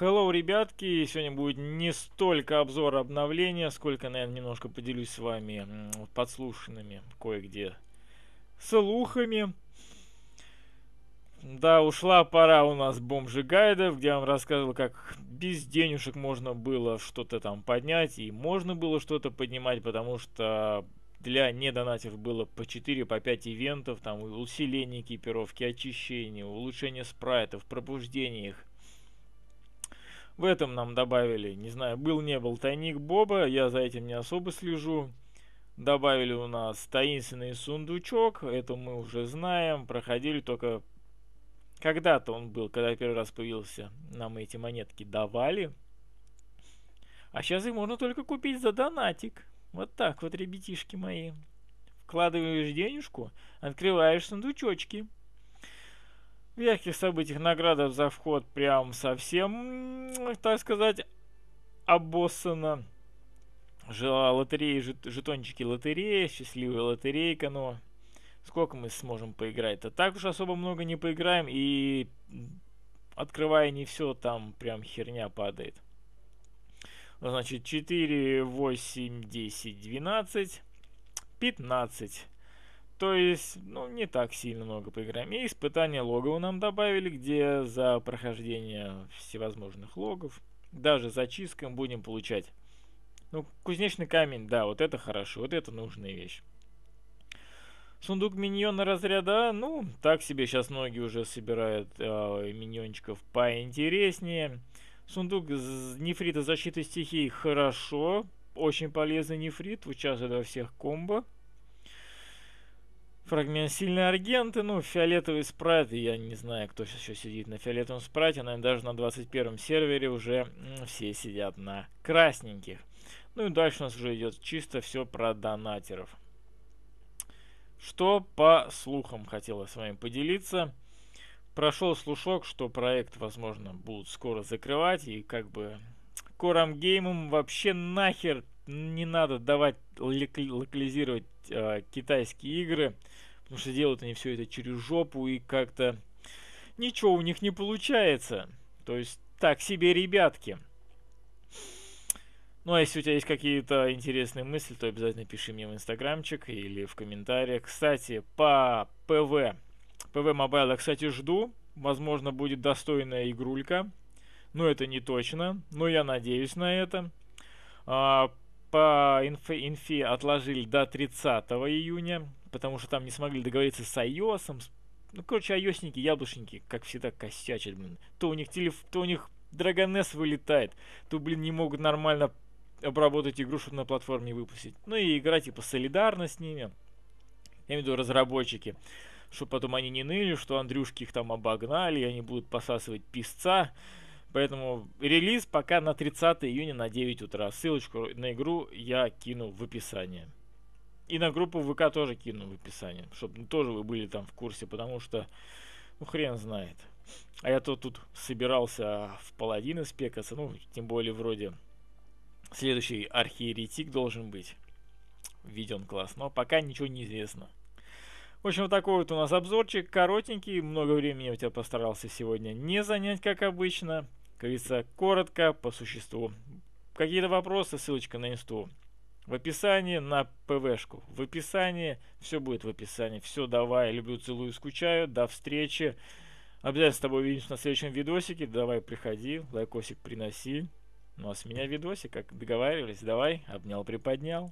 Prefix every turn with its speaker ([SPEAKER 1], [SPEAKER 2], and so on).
[SPEAKER 1] Hello, ребятки! Сегодня будет не столько обзор обновления, сколько, наверное, немножко поделюсь с вами подслушанными кое-где слухами. Да, ушла пора у нас бомжи гайдов, где я вам рассказывал, как без денежек можно было что-то там поднять, и можно было что-то поднимать, потому что для недонатив было по 4, по 5 ивентов, там усиление экипировки, очищение, улучшение спрайтов, пробуждение их, в этом нам добавили, не знаю, был-не был тайник Боба, я за этим не особо слежу. Добавили у нас таинственный сундучок, это мы уже знаем, проходили только когда-то он был, когда первый раз появился, нам эти монетки давали. А сейчас их можно только купить за донатик. Вот так вот, ребятишки мои. Вкладываешь денежку, открываешь сундучочки. В ярких событиях награда за вход прям совсем, так сказать, обоссана. Жила лотереи жетончики лотереи счастливая лотерейка, но сколько мы сможем поиграть-то? Так уж особо много не поиграем, и открывая не все, там прям херня падает. Ну, значит, 4, 8, 10, 12, 15. То есть, ну, не так сильно много по играм. И испытания логова нам добавили, где за прохождение всевозможных логов, даже за мы будем получать. Ну, кузнечный камень, да, вот это хорошо, вот это нужная вещь. Сундук миньона разряда, ну, так себе, сейчас ноги уже собирают э, миньончиков поинтереснее. Сундук нефрита защиты стихий хорошо, очень полезный нефрит, участвует во всех комбо. Фрагмент сильные аргенты, ну, фиолетовый спрайт, я не знаю, кто сейчас еще сидит на фиолетовом спрайте, наверное, даже на 21 сервере уже все сидят на красненьких. Ну и дальше у нас уже идет чисто все про донатеров. Что по слухам хотела с вами поделиться. Прошел слушок, что проект, возможно, будут скоро закрывать, и как бы Корам Геймом вообще нахер не надо давать локализировать э, китайские игры, потому что делают они все это через жопу и как-то ничего у них не получается. То есть так себе ребятки. Ну, а если у тебя есть какие-то интересные мысли, то обязательно пиши мне в инстаграмчик или в комментариях. Кстати, по ПВ. ПВ Мобайла, кстати, жду. Возможно, будет достойная игрулька. Но это не точно. Но я надеюсь на это. А, по инфе, инфе отложили до 30 июня, потому что там не смогли договориться с iOS. Ну, короче, iOSники, яблочники, как всегда, косячат, блин. То у них телеф... то у них Драгонес вылетает, то, блин, не могут нормально обработать игру, чтобы на платформе выпустить. Ну и игра типа солидарна с ними. Я имею в виду разработчики. Чтобы потом они не ныли, что Андрюшки их там обогнали, и они будут посасывать писца. Поэтому релиз пока на 30 июня на 9 утра. Ссылочку на игру я кину в описании. И на группу ВК тоже кину в описании, чтобы ну, тоже вы были там в курсе, потому что, ну, хрен знает. А я то тут собирался в паладина спекаться, ну, тем более вроде следующий архиеретик должен быть. виден класс, но пока ничего не известно. В общем, вот такой вот у нас обзорчик, коротенький, много времени я у тебя постарался сегодня не занять, как обычно. Как говорится, коротко, по существу. Какие-то вопросы, ссылочка на инсту. В описании на ПВшку. В описании, все будет в описании. Все, давай, люблю, целую, скучаю. До встречи. Обязательно с тобой увидимся на следующем видосике. Давай, приходи, лайкосик приноси. Ну а с меня видосик, как договаривались. Давай, обнял, приподнял.